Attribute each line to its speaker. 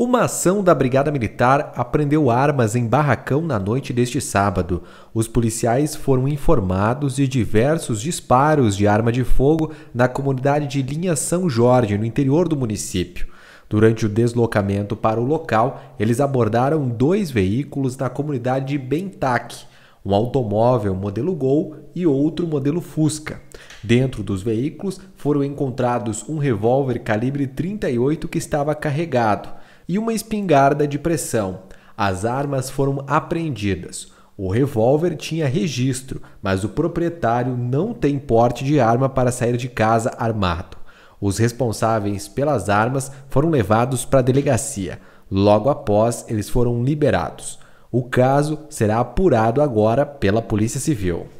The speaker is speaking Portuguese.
Speaker 1: Uma ação da Brigada Militar apreendeu armas em barracão na noite deste sábado. Os policiais foram informados de diversos disparos de arma de fogo na comunidade de Linha São Jorge, no interior do município. Durante o deslocamento para o local, eles abordaram dois veículos na comunidade de Bentac, um automóvel modelo Gol e outro modelo Fusca. Dentro dos veículos foram encontrados um revólver calibre 38 que estava carregado e uma espingarda de pressão. As armas foram apreendidas. O revólver tinha registro, mas o proprietário não tem porte de arma para sair de casa armado. Os responsáveis pelas armas foram levados para a delegacia. Logo após, eles foram liberados. O caso será apurado agora pela Polícia Civil.